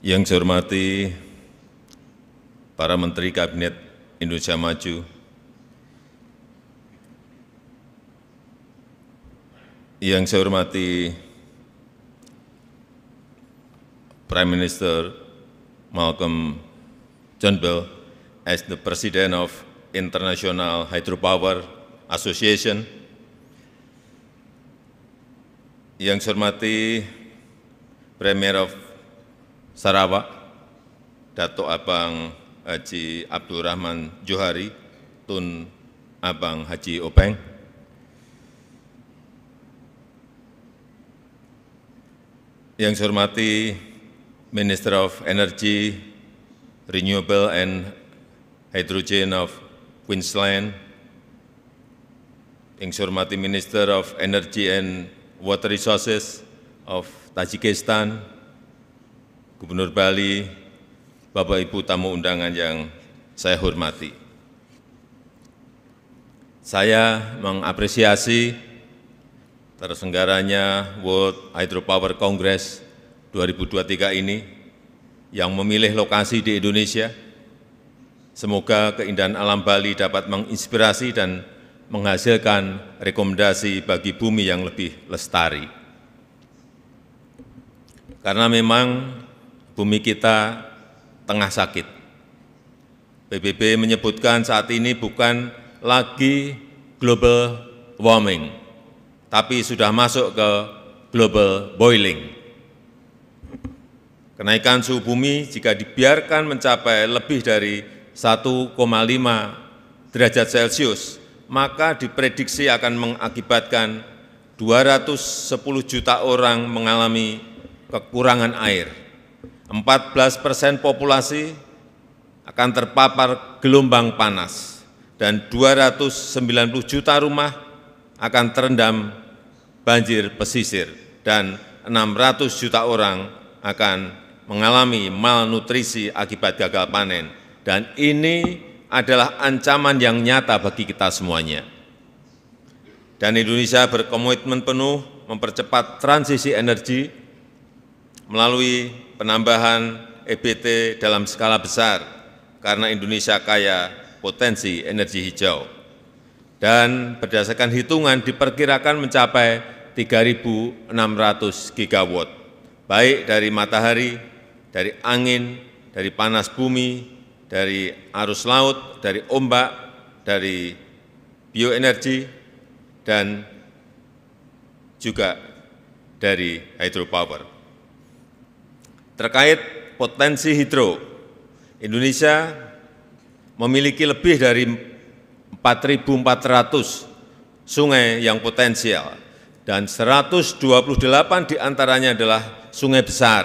Yang saya hormati para Menteri Kabinet Indonesia Maju, yang saya hormati Prime Minister Malcolm Turnbull as the President of International Hydropower Association, yang saya hormati Premier of Sarawak, Datuk Abang Haji Abdul Rahman Johari, Tun Abang Haji Openg, Yang saya hormati Minister of Energy, Renewable and Hydrogen of Queensland, yang saya hormati Minister of Energy and Water Resources of Tajikistan, Gubernur Bali, Bapak Ibu tamu undangan yang saya hormati. Saya mengapresiasi tersenggaranya World Hydropower Congress 2023 ini yang memilih lokasi di Indonesia. Semoga keindahan alam Bali dapat menginspirasi dan menghasilkan rekomendasi bagi bumi yang lebih lestari. Karena memang bumi kita tengah sakit. PBB menyebutkan saat ini bukan lagi global warming, tapi sudah masuk ke global boiling. Kenaikan suhu bumi jika dibiarkan mencapai lebih dari 1,5 derajat Celcius, maka diprediksi akan mengakibatkan 210 juta orang mengalami kekurangan air 14 persen populasi akan terpapar gelombang panas dan 290 juta rumah akan terendam banjir pesisir dan 600 juta orang akan mengalami malnutrisi akibat gagal panen dan ini adalah ancaman yang nyata bagi kita semuanya. Dan Indonesia berkomitmen penuh mempercepat transisi energi melalui penambahan EBT dalam skala besar karena Indonesia kaya potensi energi hijau. Dan berdasarkan hitungan diperkirakan mencapai 3.600 gigawatt, baik dari matahari, dari angin, dari panas bumi, dari arus laut, dari ombak, dari bioenergi, dan juga dari hydropower. Terkait potensi hidro, Indonesia memiliki lebih dari 4.400 sungai yang potensial dan 128 diantaranya adalah sungai besar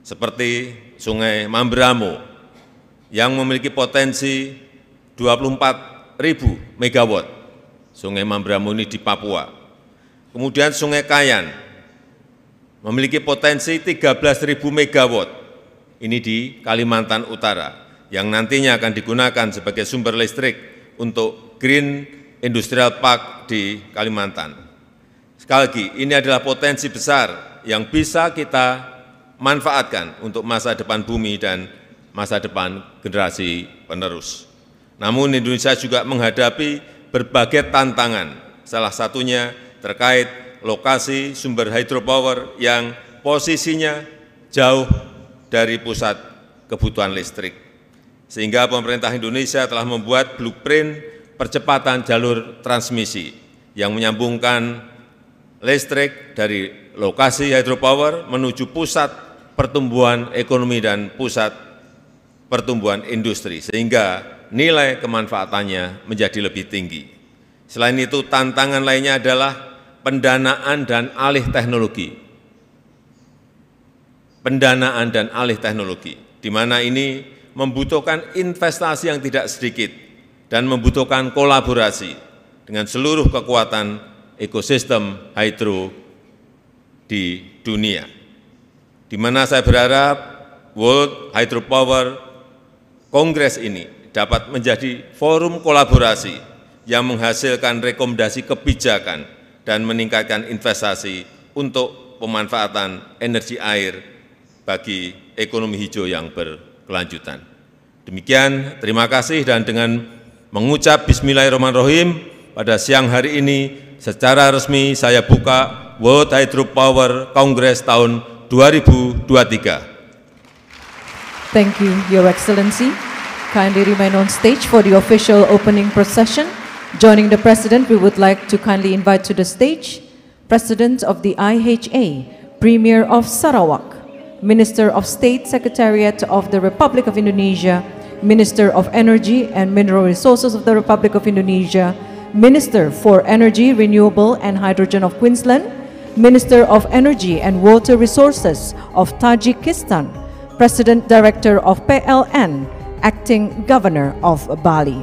seperti Sungai Mambramo yang memiliki potensi 24.000 megawatt. Sungai Mambramo ini di Papua. Kemudian Sungai Kayan memiliki potensi 13.000 megawatt, ini di Kalimantan Utara, yang nantinya akan digunakan sebagai sumber listrik untuk Green Industrial Park di Kalimantan. Sekali lagi, ini adalah potensi besar yang bisa kita manfaatkan untuk masa depan bumi dan masa depan generasi penerus. Namun Indonesia juga menghadapi berbagai tantangan, salah satunya terkait lokasi sumber hydropower yang posisinya jauh dari pusat kebutuhan listrik. Sehingga pemerintah Indonesia telah membuat blueprint percepatan jalur transmisi yang menyambungkan listrik dari lokasi hydropower menuju pusat pertumbuhan ekonomi dan pusat pertumbuhan industri, sehingga nilai kemanfaatannya menjadi lebih tinggi. Selain itu, tantangan lainnya adalah pendanaan dan alih teknologi. Pendanaan dan alih teknologi, di mana ini membutuhkan investasi yang tidak sedikit dan membutuhkan kolaborasi dengan seluruh kekuatan ekosistem hidro di dunia. Di mana saya berharap World Hydropower Congress ini dapat menjadi forum kolaborasi yang menghasilkan rekomendasi kebijakan dan meningkatkan investasi untuk pemanfaatan energi air bagi ekonomi hijau yang berkelanjutan. Demikian, terima kasih dan dengan mengucap bismillahirrahmanirrahim pada siang hari ini secara resmi saya buka World Hydropower Congress tahun 2023. Thank you, Your Excellency. Kindly remain on stage for the official opening procession. Joining the President, we would like to kindly invite to the stage President of the IHA, Premier of Sarawak, Minister of State Secretariat of the Republic of Indonesia, Minister of Energy and Mineral Resources of the Republic of Indonesia, Minister for Energy, Renewable and Hydrogen of Queensland, Minister of Energy and Water Resources of Tajikistan, President Director of PLN, Acting Governor of Bali.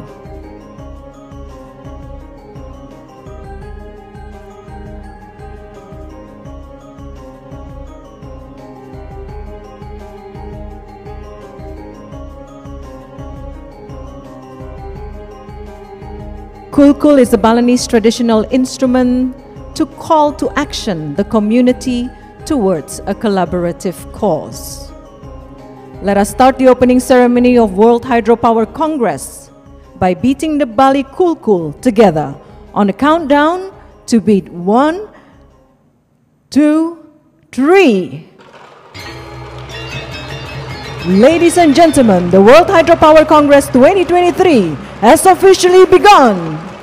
Kulkul is a Balinese traditional instrument to call to action the community towards a collaborative cause. Let us start the opening ceremony of World Hydropower Congress by beating the Bali Kulkul together on a countdown to beat one, two, three. Ladies and gentlemen, the World Hydropower Congress 2023 has officially begun.